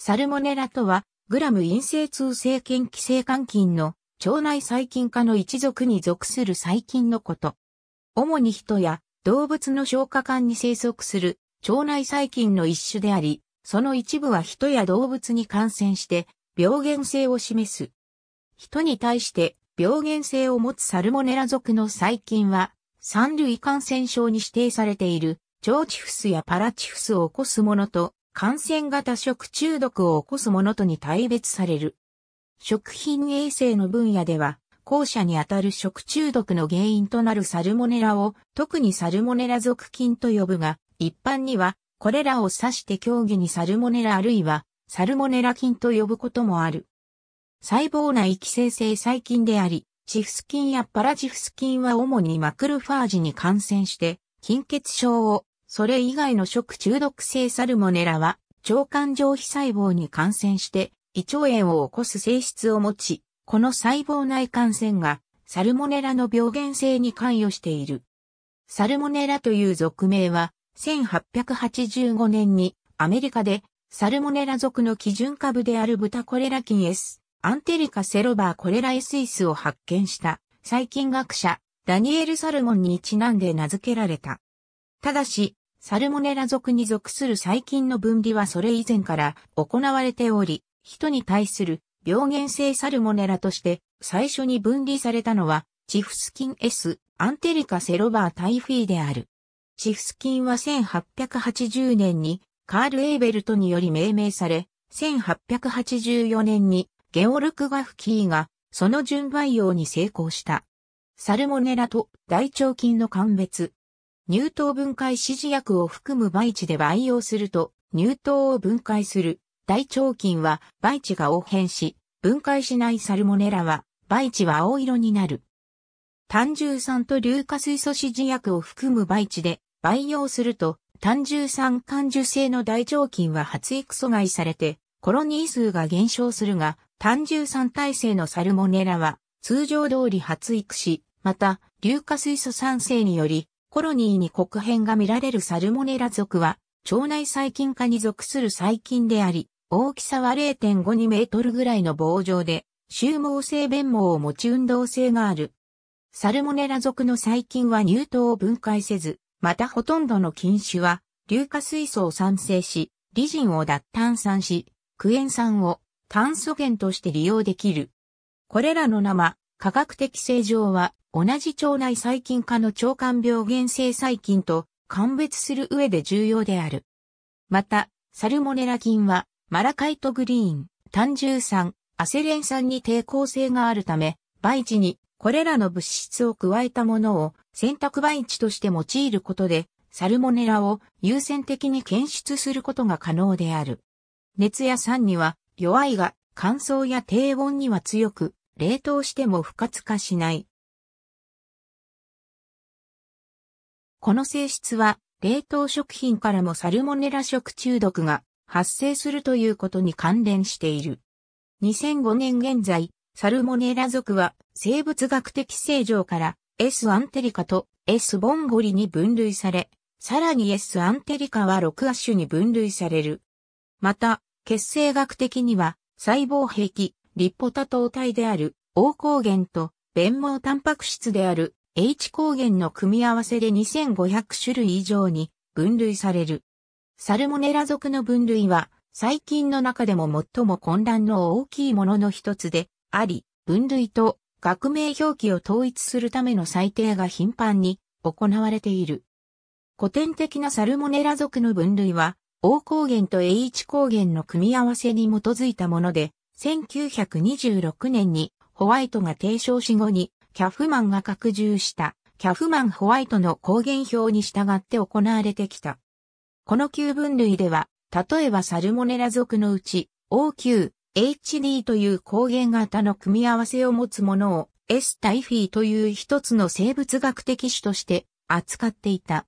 サルモネラとは、グラム陰性通性菌寄生肝菌の腸内細菌科の一族に属する細菌のこと。主に人や動物の消化管に生息する腸内細菌の一種であり、その一部は人や動物に感染して病原性を示す。人に対して病原性を持つサルモネラ属の細菌は、三類感染症に指定されている、腸チフスやパラチフスを起こすものと感染型食中毒を起こすものとに対別される。食品衛生の分野では、後者にあたる食中毒の原因となるサルモネラを特にサルモネラ属菌と呼ぶが、一般にはこれらを指して競技にサルモネラあるいはサルモネラ菌と呼ぶこともある。細胞内寄生性細菌であり、チフス菌やパラチフス菌は主にマクロファージに感染して、貧血症をそれ以外の食中毒性サルモネラは、腸管上皮細胞に感染して、胃腸炎を起こす性質を持ち、この細胞内感染が、サルモネラの病原性に関与している。サルモネラという俗名は、1885年にアメリカでサルモネラ属の基準株であるブタコレラ菌 S、アンテリカセロバーコレラ S イスを発見した細菌学者ダニエル・サルモンにちなんで名付けられた。ただし、サルモネラ属に属する細菌の分離はそれ以前から行われており、人に対する病原性サルモネラとして最初に分離されたのは、チフス菌 S、アンテリカセロバータイフィーである。チフス菌は1880年にカール・エーベルトにより命名され、1884年にゲオルク・ガフキーがその純培養に成功した。サルモネラと大腸菌の鑑別、乳糖分解指示薬を含む培地で培養すると、乳糖を分解する大腸菌は培地が応変し、分解しないサルモネラは培地は青色になる。単重酸と硫化水素指示薬を含む培地で培養すると、単重酸感受性の大腸菌は発育阻害されて、コロニー数が減少するが、単重酸耐性のサルモネラは通常通り発育し、また、硫化水素酸性によりコロニーに黒変が見られるサルモネラ属は、腸内細菌科に属する細菌であり、大きさは0.52メートルぐらいの棒状で、収毛性弁毛を持ち運動性がある。サルモネラ属の細菌は乳糖を分解せず、またほとんどの菌種は、硫化水素を産生し、リジンを脱炭酸し、クエン酸を炭素源として利用できる。これらの生、科学的性上は、同じ腸内細菌科の腸管病原性細菌と鑑別する上で重要である。また、サルモネラ菌は、マラカイトグリーン、単重酸、アセレン酸に抵抗性があるため、培地にこれらの物質を加えたものを選択培地として用いることで、サルモネラを優先的に検出することが可能である。熱や酸には弱いが、乾燥や低温には強く、冷凍しても不活化しない。この性質は、冷凍食品からもサルモネラ食中毒が発生するということに関連している。2005年現在、サルモネラ属は生物学的正常から S アンテリカと S ボンゴリに分類され、さらに S アンテリカは6亜種に分類される。また、血清学的には細胞壁、リポタ糖体である、黄抗原と、弁毛タンパク質である、H 抗原の組み合わせで2500種類以上に分類される。サルモネラ属の分類は、細菌の中でも最も混乱の大きいものの一つであり、分類と学名表記を統一するための裁定が頻繁に行われている。古典的なサルモネラ属の分類は、O 抗原と H 抗原の組み合わせに基づいたもので、1926年にホワイトが提唱し後にキャフマンが拡充したキャフマンホワイトの抗原表に従って行われてきた。この旧分類では、例えばサルモネラ属のうち OQ、HD という抗原型の組み合わせを持つものを S タイフィーという一つの生物学的種として扱っていた。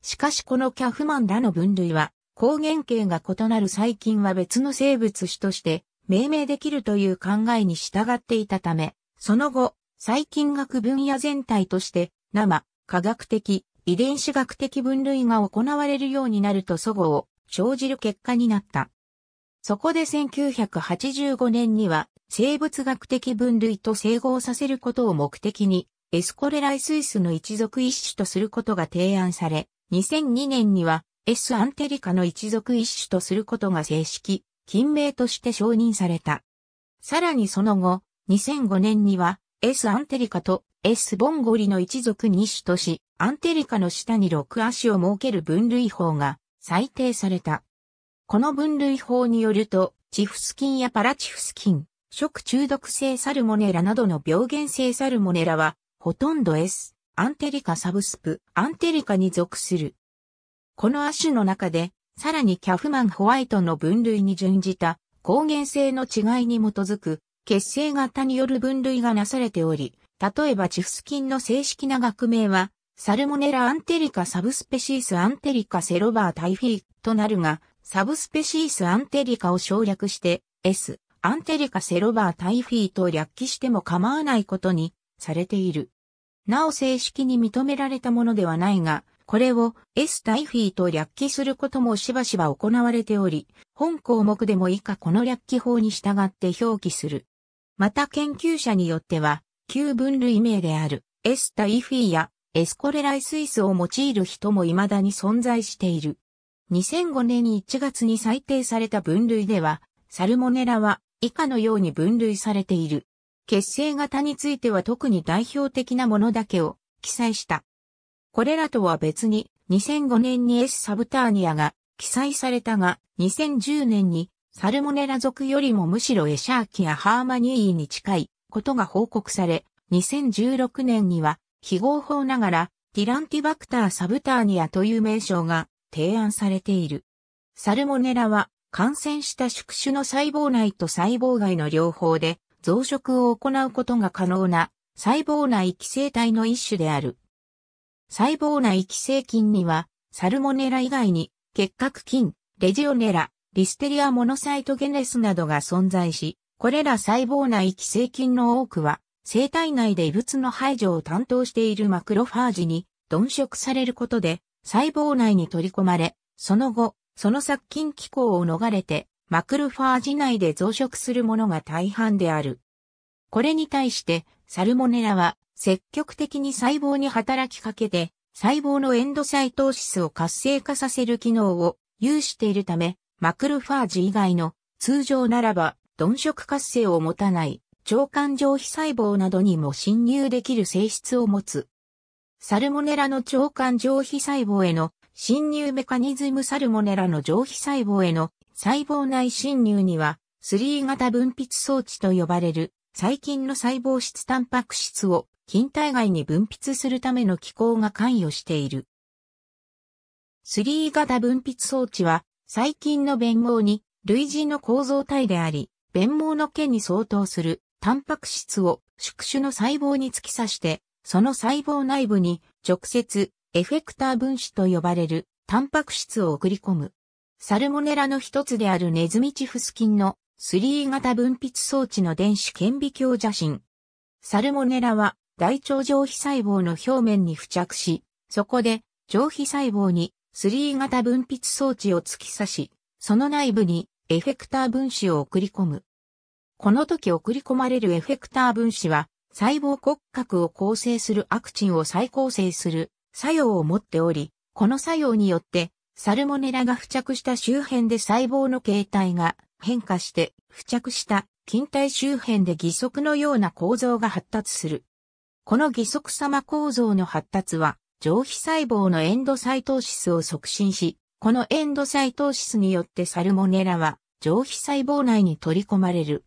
しかしこのキャフマンらの分類は、抗原系が異なる細菌は別の生物種として命名できるという考えに従っていたため、その後、細菌学分野全体として、生、科学的、遺伝子学的分類が行われるようになると祖語を生じる結果になった。そこで1985年には生物学的分類と整合させることを目的にエスコレライスイスの一族一種とすることが提案され、2002年にはエスアンテリカの一族一種とすることが正式、金名として承認された。さらにその後、2005年には S アンテリカと S ボンゴリの一族二種とし、アンテリカの下に6足を設ける分類法が裁定された。この分類法によると、チフス菌やパラチフス菌、食中毒性サルモネラなどの病原性サルモネラは、ほとんど S、アンテリカサブスプ、アンテリカに属する。この亜種の中で、さらにキャフマンホワイトの分類に準じた抗原性の違いに基づく結成型による分類がなされており、例えばチフス菌の正式な学名は、サルモネラアンテリカサブスペシースアンテリカセロバータイフィーとなるが、サブスペシースアンテリカを省略して、S、アンテリカセロバータイフィーと略記しても構わないことにされている。なお正式に認められたものではないが、これを S タイフィーと略記することもしばしば行われており、本項目でも以下この略記法に従って表記する。また研究者によっては、旧分類名であるエスタイフィーやエスコレライスイスを用いる人も未だに存在している。2005年に1月に採定された分類では、サルモネラは以下のように分類されている。血清型については特に代表的なものだけを記載した。これらとは別に2005年に S サブターニアが記載されたが2010年にサルモネラ属よりもむしろエシャーキやハーマニーに近いことが報告され、2016年には非合法ながらティランティバクターサブターニアという名称が提案されている。サルモネラは感染した宿主の細胞内と細胞外の両方で増殖を行うことが可能な細胞内寄生体の一種である。細胞内寄生菌にはサルモネラ以外に結核菌、レジオネラ、リステリアモノサイトゲネスなどが存在し、これら細胞内寄生菌の多くは、生体内で異物の排除を担当しているマクロファージに鈍食されることで、細胞内に取り込まれ、その後、その殺菌機構を逃れて、マクロファージ内で増殖するものが大半である。これに対して、サルモネラは積極的に細胞に働きかけて、細胞のエンドサイトーシスを活性化させる機能を有しているため、マクルファージ以外の通常ならば鈍色活性を持たない腸管上皮細胞などにも侵入できる性質を持つ。サルモネラの腸管上皮細胞への侵入メカニズムサルモネラの上皮細胞への細胞内侵入には3型分泌装置と呼ばれる細菌の細胞質タンパク質を菌体外に分泌するための機構が関与している。3型分泌装置は最近の弁毛に類似の構造体であり、弁毛の毛に相当するタンパク質を宿主の細胞に突き刺して、その細胞内部に直接エフェクター分子と呼ばれるタンパク質を送り込む。サルモネラの一つであるネズミチフス菌の3型分泌装置の電子顕微鏡写真。サルモネラは大腸上皮細胞の表面に付着し、そこで上皮細胞に3型分泌装置を突き刺し、その内部にエフェクター分子を送り込む。この時送り込まれるエフェクター分子は、細胞骨格を構成するアクチンを再構成する作用を持っており、この作用によって、サルモネラが付着した周辺で細胞の形態が変化して付着した近体周辺で義足のような構造が発達する。この義足様構造の発達は上皮細胞のエンドサイトーシスを促進し、このエンドサイトーシスによってサルモネラは上皮細胞内に取り込まれる。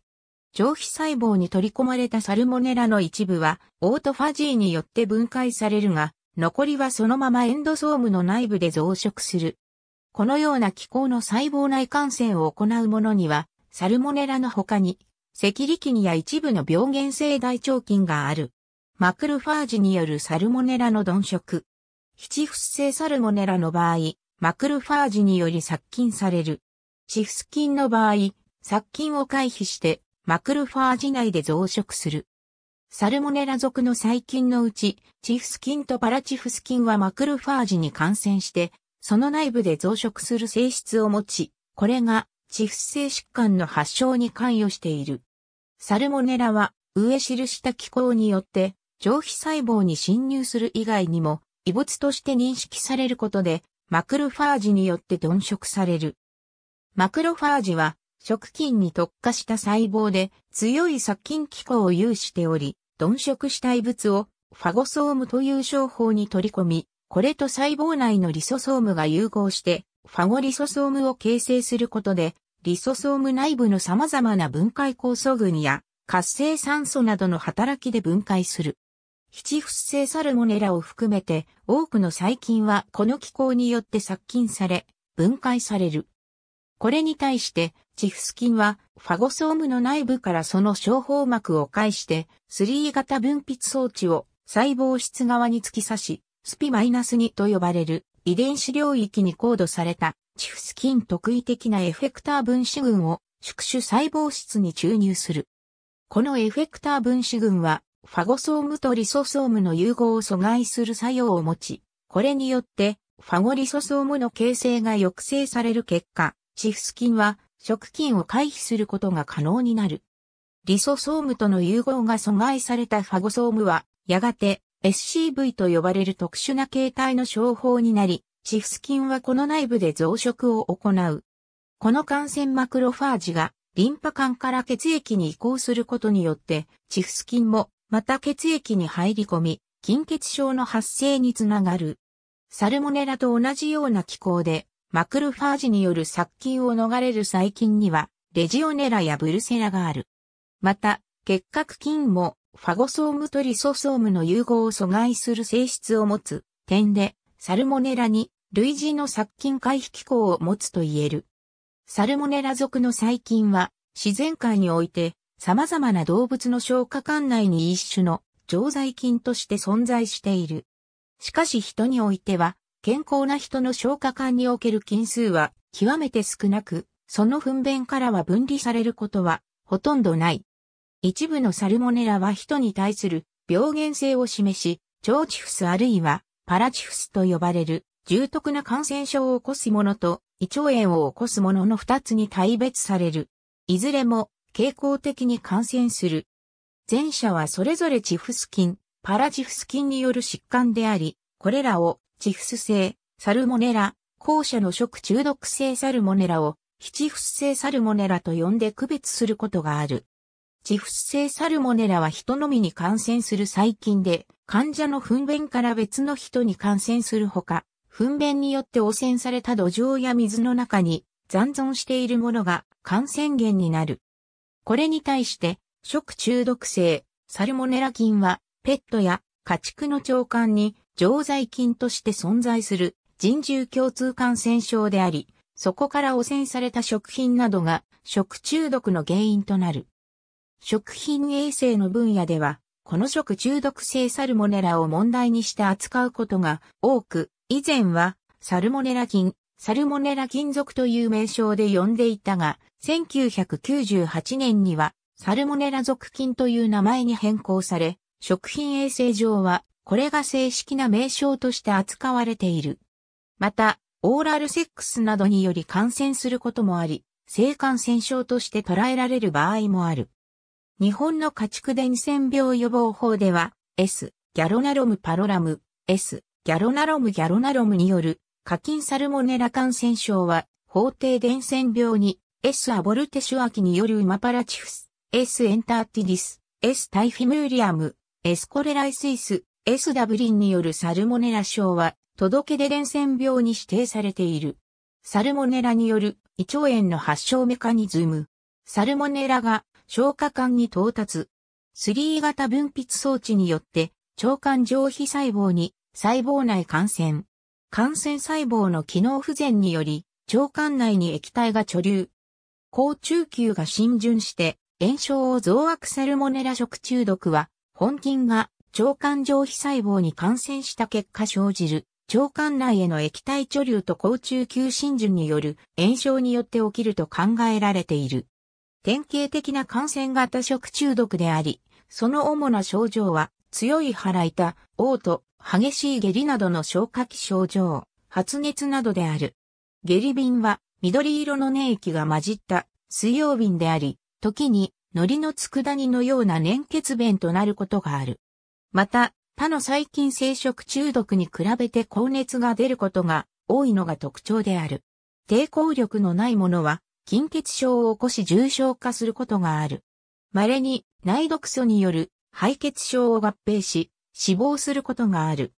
上皮細胞に取り込まれたサルモネラの一部はオートファジーによって分解されるが、残りはそのままエンドソームの内部で増殖する。このような気候の細胞内感染を行うものには、サルモネラの他に、赤力菌や一部の病原性大腸菌がある。マクロファージによるサルモネラの鈍食。七不正サルモネラの場合、マクロファージにより殺菌される。チフス菌の場合、殺菌を回避して、マクロファージ内で増殖する。サルモネラ属の細菌のうち、チフス菌とパラチフス菌はマクロファージに感染して、その内部で増殖する性質を持ち、これがチフス性疾患の発症に関与している。サルモネラは、上記した機構によって上皮細胞に侵入する以外にも、異物として認識されることで、マクロファージによって鈍食される。マクロファージは、食菌に特化した細胞で、強い殺菌機構を有しており、鈍食した異物を、ファゴソームという商法に取り込み、これと細胞内のリソソームが融合して、ファゴリソソームを形成することで、リソソーム内部の様々な分解酵素群や活性酸素などの働きで分解する。七不正サルモネラを含めて多くの細菌はこの気候によって殺菌され、分解される。これに対して、チフス菌はファゴソームの内部からその小胞膜を介して3型分泌装置を細胞質側に突き刺し、スピ -2 と呼ばれる遺伝子領域にコードされたチフス菌特異的なエフェクター分子群を宿主細胞質に注入する。このエフェクター分子群はファゴソームとリソソームの融合を阻害する作用を持ち、これによって、ファゴリソソームの形成が抑制される結果、シフス菌は食菌を回避することが可能になる。リソソームとの融合が阻害されたファゴソームは、やがて SCV と呼ばれる特殊な形態の商法になり、シフス菌はこの内部で増殖を行う。この感染マクロファージがリンパ管から血液に移行することによって、チフス菌もまた血液に入り込み、菌血症の発生につながる。サルモネラと同じような気候で、マクロファージによる殺菌を逃れる細菌には、レジオネラやブルセラがある。また、結核菌も、ファゴソームとリソソームの融合を阻害する性質を持つ点で、サルモネラに類似の殺菌回避機構を持つと言える。サルモネラ属の細菌は、自然界において、様々な動物の消化管内に一種の常在菌として存在している。しかし人においては、健康な人の消化管における菌数は極めて少なく、その糞便からは分離されることはほとんどない。一部のサルモネラは人に対する病原性を示し、腸チフスあるいはパラチフスと呼ばれる重篤な感染症を起こすものと胃腸炎を起こすものの二つに大別される。いずれも傾向的に感染する。前者はそれぞれチフス菌、パラチフス菌による疾患であり、これらをチフス性、サルモネラ、後者の食中毒性サルモネラをチフス性サルモネラと呼んで区別することがある。チフス性サルモネラは人のみに感染する細菌で、患者の糞便から別の人に感染するほか、糞便によって汚染された土壌や水の中に残存しているものが感染源になる。これに対して、食中毒性、サルモネラ菌は、ペットや家畜の腸管に常在菌として存在する人獣共通感染症であり、そこから汚染された食品などが食中毒の原因となる。食品衛生の分野では、この食中毒性サルモネラを問題にして扱うことが多く、以前はサルモネラ菌、サルモネラ菌属という名称で呼んでいたが、1998年にはサルモネラ属菌という名前に変更され、食品衛生上はこれが正式な名称として扱われている。また、オーラルセックスなどにより感染することもあり、性感染症として捉えられる場合もある。日本の家畜伝染病予防法では、S、ギャロナロムパロラム、S、ギャロナロムギャロナロムによる、課金サルモネラ感染症は、法定伝染病に S アボルテシュアキによるウマパラチフス、S エンターティディス、S タイフィムーリアム、S コレライスイス、S ダブリンによるサルモネラ症は、届け出伝染病に指定されている。サルモネラによる胃腸炎の発症メカニズム。サルモネラが消化管に到達。3型分泌装置によって腸管上皮細胞に細胞内感染。感染細胞の機能不全により腸管内に液体が貯留、高中級が浸潤して、炎症を増悪セルモネラ食中毒は、本菌が腸管上皮細胞に感染した結果生じる、腸管内への液体貯留と高中級浸潤による炎症によって起きると考えられている。典型的な感染型食中毒であり、その主な症状は、強い腹痛、嘔吐、激しい下痢などの消化器症状、発熱などである。下痢便は、緑色の粘液が混じった水曜瓶であり、時に海苔の佃煮のような粘血便となることがある。また、他の細菌生殖中毒に比べて高熱が出ることが多いのが特徴である。抵抗力のないものは、菌血症を起こし重症化することがある。稀に内毒素による敗血症を合併し、死亡することがある。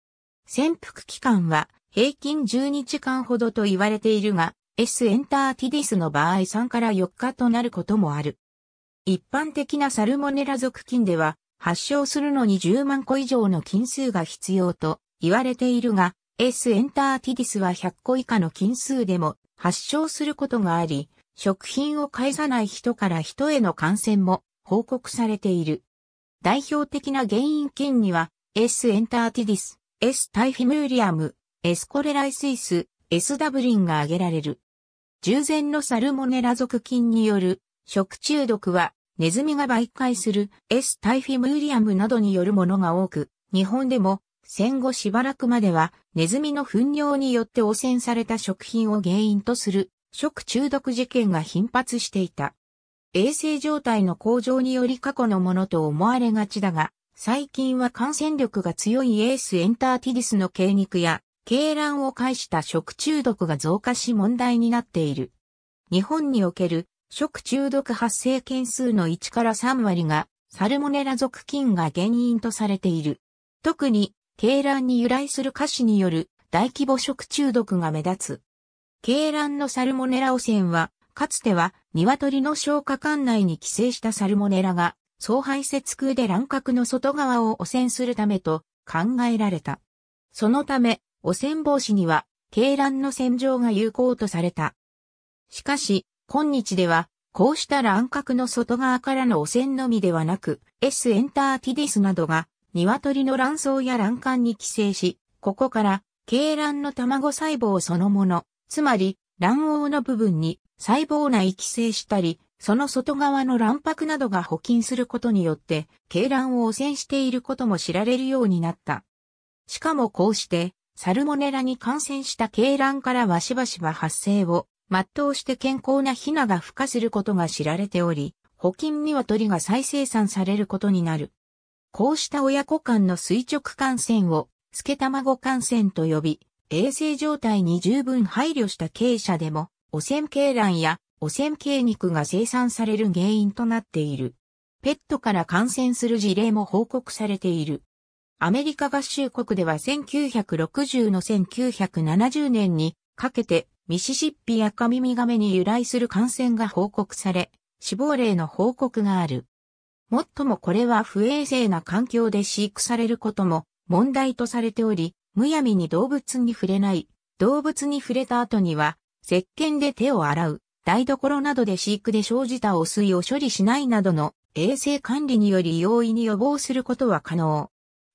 潜伏期間は平均12時間ほどと言われているが、S エンターティディスの場合3から4日となることもある。一般的なサルモネラ属菌では、発症するのに10万個以上の菌数が必要と言われているが、S エンターティディスは100個以下の菌数でも発症することがあり、食品を介さない人から人への感染も報告されている。代表的な原因菌には、S エンターティディス、S タイフィムーリアム、エスコレライスイス、S ダブリンが挙げられる。従前のサルモネラ属菌による食中毒はネズミが媒介する S タイフィムウリアムなどによるものが多く、日本でも戦後しばらくまではネズミの糞尿によって汚染された食品を原因とする食中毒事件が頻発していた。衛生状態の向上により過去のものと思われがちだが、最近は感染力が強いエースエンターティディスの鶏肉や鶏卵を介した食中毒が増加し問題になっている。日本における食中毒発生件数の1から3割がサルモネラ属菌が原因とされている。特に鶏卵に由来する菓子による大規模食中毒が目立つ。鶏卵のサルモネラ汚染は、かつては鶏の消化管内に寄生したサルモネラが総排泄空で卵殻の外側を汚染するためと考えられた。そのため、汚染防止には、鶏卵の洗浄が有効とされた。しかし、今日では、こうした卵殻の外側からの汚染のみではなく、S エンターティディスなどが、鶏の卵巣や卵管に寄生し、ここから、鶏卵の卵細胞そのもの、つまり、卵黄の部分に細胞内寄生したり、その外側の卵白などが補菌することによって、鶏卵を汚染していることも知られるようになった。しかもこうして、サルモネラに感染した鶏卵からはしばしば発生を全うして健康なヒナが孵化することが知られており、保菌には鳥が再生産されることになる。こうした親子間の垂直感染を、透け卵感染と呼び、衛生状態に十分配慮した経営者でも、汚染鶏卵や汚染鶏肉が生産される原因となっている。ペットから感染する事例も報告されている。アメリカ合衆国では1960の1970年にかけてミシシッピ赤耳亀に由来する感染が報告され、死亡例の報告がある。もっともこれは不衛生な環境で飼育されることも問題とされており、むやみに動物に触れない、動物に触れた後には、石鹸で手を洗う、台所などで飼育で生じた汚水を処理しないなどの衛生管理により容易に予防することは可能。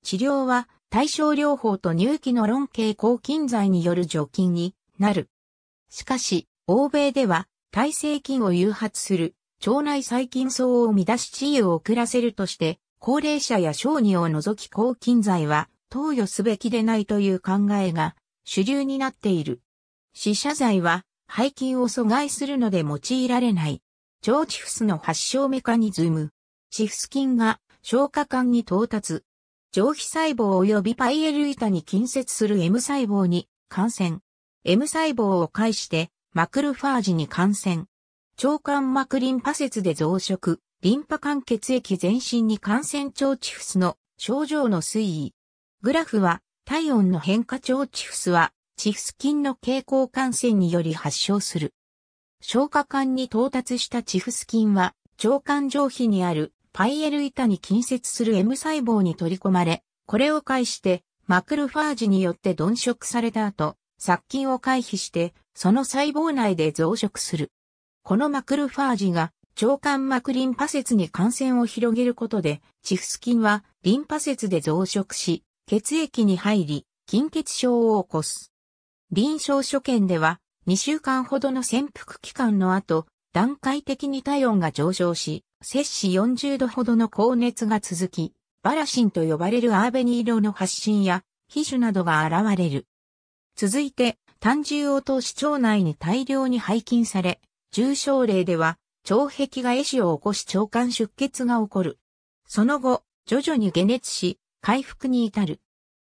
治療は対症療法と乳気の論系抗菌剤による除菌になる。しかし、欧米では、耐性菌を誘発する腸内細菌層を乱し治癒を遅らせるとして、高齢者や小児を除き抗菌剤は投与すべきでないという考えが主流になっている。死者剤は背筋を阻害するので用いられない。腸チフスの発症メカニズム。チフス菌が消化管に到達、上皮細胞及びパイエル板に近接する M 細胞に感染。M 細胞を介してマクロファージに感染。腸管膜リンパ節で増殖、リンパ管血液全身に感染腸チフスの症状の推移。グラフは体温の変化腸チフスはチフス菌の経口感染により発症する。消化管に到達したチフス菌は腸管上皮にあるパイエル板に近接する M 細胞に取り込まれ、これを介してマクロファージによって鈍食された後、殺菌を回避して、その細胞内で増殖する。このマクロファージが腸管膜リンパ節に感染を広げることで、チフス菌はリンパ節で増殖し、血液に入り、菌血症を起こす。臨床所見では、2週間ほどの潜伏期間の後、段階的に体温が上昇し、摂氏40度ほどの高熱が続き、バラシンと呼ばれるアーベニー色の発疹や皮腫などが現れる。続いて、単汁を通し腸内に大量に排菌され、重症例では、腸壁が壊死を起こし腸管出血が起こる。その後、徐々に解熱し、回復に至る。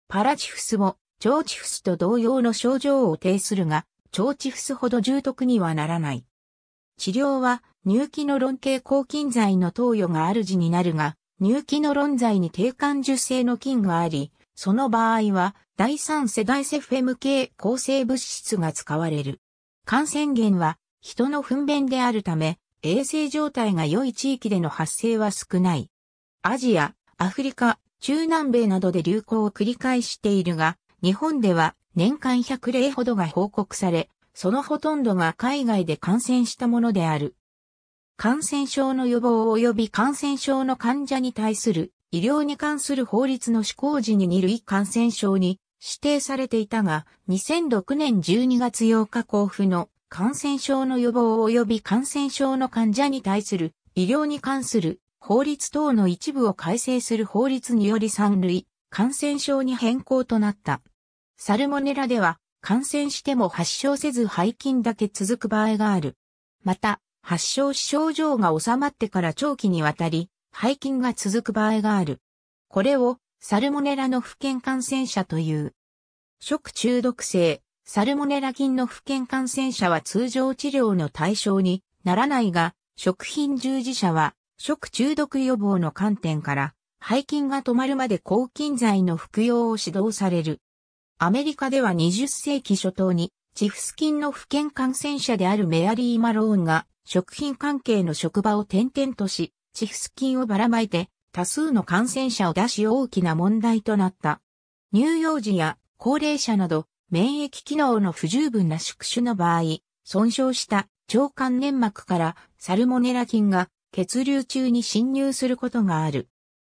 パラチフスも、腸チフスと同様の症状を呈するが、腸チフスほど重篤にはならない。治療は、乳気の論系抗菌剤の投与がある字になるが、乳気の論剤に低感受性の菌があり、その場合は、第3世代セフェム系抗生物質が使われる。感染源は、人の糞便であるため、衛生状態が良い地域での発生は少ない。アジア、アフリカ、中南米などで流行を繰り返しているが、日本では年間100例ほどが報告され、そのほとんどが海外で感染したものである。感染症の予防及び感染症の患者に対する医療に関する法律の施行時に2類感染症に指定されていたが、2006年12月8日交付の感染症の予防及び感染症の患者に対する医療に関する法律等の一部を改正する法律により3類感染症に変更となった。サルモネラでは感染しても発症せず背筋だけ続く場合がある。また、発症し症状が治まってから長期にわたり、背筋が続く場合がある。これを、サルモネラの不健感染者という。食中毒性、サルモネラ菌の不健感染者は通常治療の対象にならないが、食品従事者は、食中毒予防の観点から、背筋が止まるまで抗菌剤の服用を指導される。アメリカでは20世紀初頭に、チフス菌の不健感染者であるメアリー・マローンが、食品関係の職場を転々とし、チフス菌をばらまいて、多数の感染者を出し大きな問題となった。乳幼児や高齢者など、免疫機能の不十分な宿主の場合、損傷した腸管粘膜からサルモネラ菌が血流中に侵入することがある。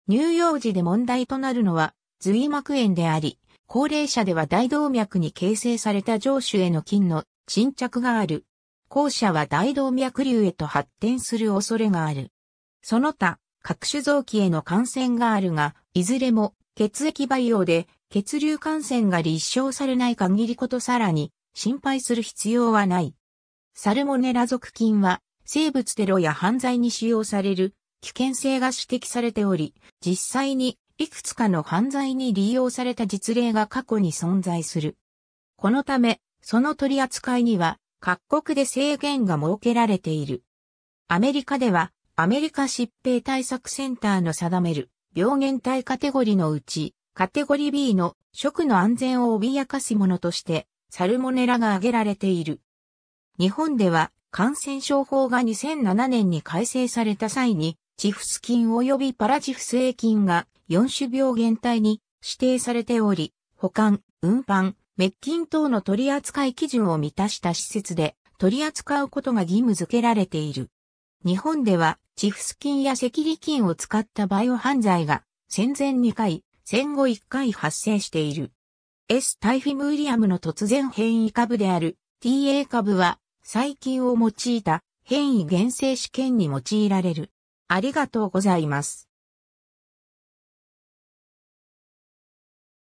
乳幼児で問題となるのは髄膜炎であり、高齢者では大動脈に形成された上手への菌の沈着がある。後者は大動脈瘤へと発展する恐れがある。その他、各種臓器への感染があるが、いずれも血液培養で血流感染が立証されない限りことさらに心配する必要はない。サルモネラ属菌は生物テロや犯罪に使用される危険性が指摘されており、実際にいくつかの犯罪に利用された実例が過去に存在する。このため、その取り扱いには各国で制限が設けられている。アメリカでは、アメリカ疾病対策センターの定める病原体カテゴリのうち、カテゴリ B の食の安全を脅かすものとして、サルモネラが挙げられている。日本では、感染症法が2007年に改正された際に、チフス菌及びパラチフスエ菌が4種病原体に指定されており、保管、運搬、滅菌等の取扱い基準を満たした施設で取り扱うことが義務付けられている。日本では、チフス菌や赤リ菌を使ったバイオ犯罪が戦前2回、戦後1回発生している。S タイフィムウリアムの突然変異株である TA 株は細菌を用いた変異原生試験に用いられる。ありがとうございます。